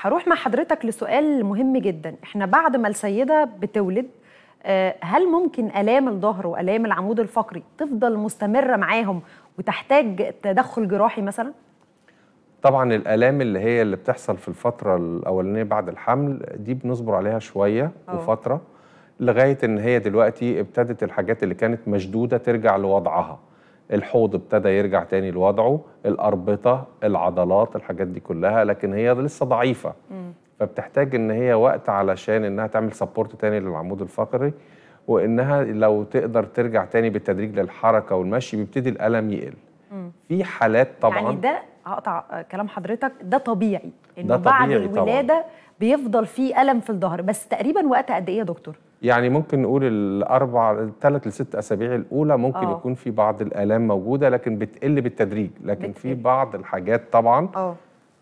هروح مع حضرتك لسؤال مهم جدا احنا بعد ما السيده بتولد آه، هل ممكن الام الظهر والام العمود الفقري تفضل مستمره معاهم وتحتاج تدخل جراحي مثلا طبعا الالام اللي هي اللي بتحصل في الفتره الاولانيه بعد الحمل دي بنصبر عليها شويه أوه. وفتره لغايه ان هي دلوقتي ابتدت الحاجات اللي كانت مشدوده ترجع لوضعها الحوض ابتدى يرجع تاني لوضعه الأربطة العضلات الحاجات دي كلها لكن هي لسه ضعيفة فبتحتاج ان هي وقت علشان انها تعمل سبورت تاني للعمود الفقري وانها لو تقدر ترجع تاني بالتدريج للحركه والمشي بيبتدي الالم يقل في حالات طبعا يعني ده هقطع كلام حضرتك ده طبيعي انه بعد الولاده طبعاً. بيفضل في الم في الظهر بس تقريبا وقت قد ايه يا دكتور يعني ممكن نقول الاربع الثلاث لست اسابيع الاولى ممكن أوه. يكون في بعض الالام موجوده لكن بتقل بالتدريج لكن بتقل. في بعض الحاجات طبعا أوه.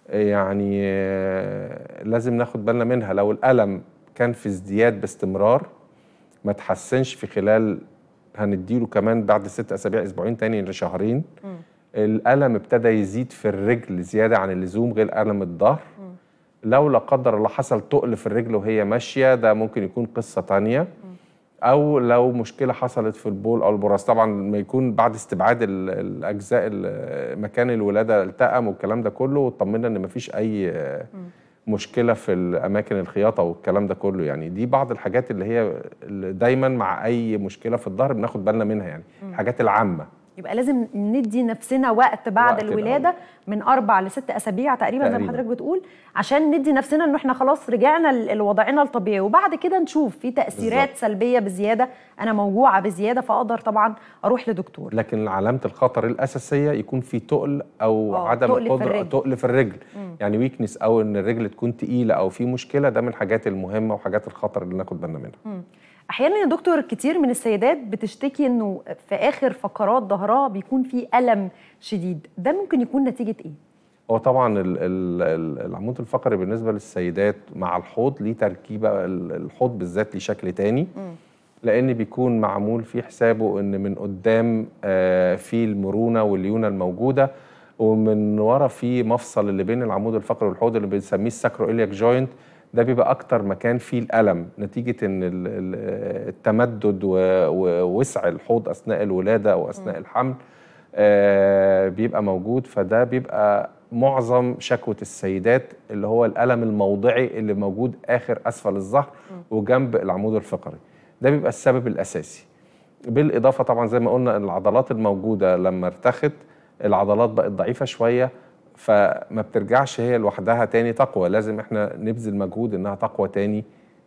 يعني آه، لازم ناخد بالنا منها لو الالم كان في ازدياد باستمرار ما تحسنش في خلال هنديله كمان بعد ست اسابيع اسبوعين تاني لشهرين م. الالم ابتدى يزيد في الرجل زياده عن اللزوم غير الم الظهر لو لا قدر الله حصل تقل في الرجل وهي ماشيه ده ممكن يكون قصه تانية او لو مشكله حصلت في البول او البراز طبعا ما يكون بعد استبعاد الاجزاء مكان الولاده التئم والكلام ده كله واطمنا ان ما فيش اي مشكله في الاماكن الخياطه والكلام ده كله يعني دي بعض الحاجات اللي هي دايما مع اي مشكله في الظهر بناخد بالنا منها يعني الحاجات العامه يبقى لازم ندي نفسنا وقت بعد وقت الولاده الأول. من اربع لست اسابيع تقريبا, زي ما حضرتك بتقول عشان ندي نفسنا ان احنا خلاص رجعنا لوضعنا الطبيعي وبعد كده نشوف في تاثيرات بالزبط. سلبيه بزياده انا موجوعه بزياده فاقدر طبعا اروح لدكتور لكن علامه الخطر الاساسيه يكون في تقل او أوه. عدم تقل قدره في تقل في الرجل مم. يعني ويكنس او ان الرجل تكون تقيله او في مشكله ده من الحاجات المهمه وحاجات الخطر اللي ناخد بالنا منها مم. احيانا يا دكتور كتير من السيدات بتشتكي انه في اخر فقرات ظهرها وراه بيكون في ألم شديد ده ممكن يكون نتيجة إيه؟ هو طبعا العمود الفقري بالنسبة للسيدات مع الحوض ليه تركيبة الحوض بالذات ليه شكل تاني لان بيكون معمول في حسابه ان من قدام آه، في المرونه والليونه الموجوده ومن ورا في مفصل اللي بين العمود الفقري والحوض اللي بنسميه الساكرو إلياك جوينت ده بيبقى اكتر مكان فيه الالم نتيجه ان التمدد ووسع الحوض اثناء الولاده او اثناء الحمل آه، بيبقى موجود فده بيبقى معظم شكوى السيدات اللي هو الالم الموضعي اللي موجود اخر اسفل الظهر وجنب العمود الفقري ده بيبقى السبب الاساسي بالاضافه طبعا زي ما قلنا العضلات الموجوده لما ارتخت العضلات بقت ضعيفه شويه فما بترجعش هي لوحدها تاني تقوى لازم احنا نبذل مجهود انها تقوى تاني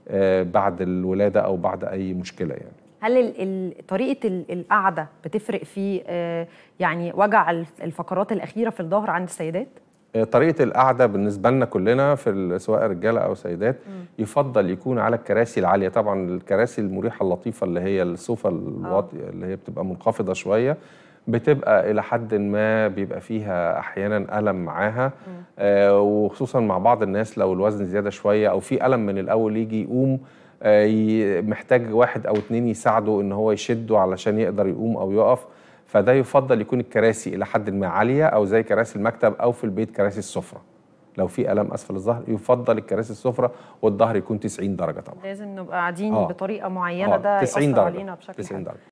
آه، بعد الولاده او بعد اي مشكله يعني هل طريقه القعده بتفرق في آه، يعني وجع الفقرات الاخيره في الظهر عند السيدات آه، طريقه القعده بالنسبه لنا كلنا في سواء رجاله او سيدات م. يفضل يكون على الكراسي العاليه طبعا الكراسي المريحه اللطيفه اللي هي الصوفه الواطيه اللي هي بتبقى منخفضه شويه بتبقى الى حد ما بيبقى فيها احيانا الم معاها آه وخصوصا مع بعض الناس لو الوزن زياده شويه او في الم من الاول يجي يقوم آه محتاج واحد او اتنين يساعده ان هو يشده علشان يقدر يقوم او يقف فده يفضل يكون الكراسي الى حد ما عاليه او زي كراسي المكتب او في البيت كراسي السفره لو في الم اسفل الظهر يفضل الكراسي السفره والظهر يكون 90 درجه طبعا لازم نبقى قاعدين آه. بطريقه معينه آه. ده 90 درجه علينا بشكل 90 درجه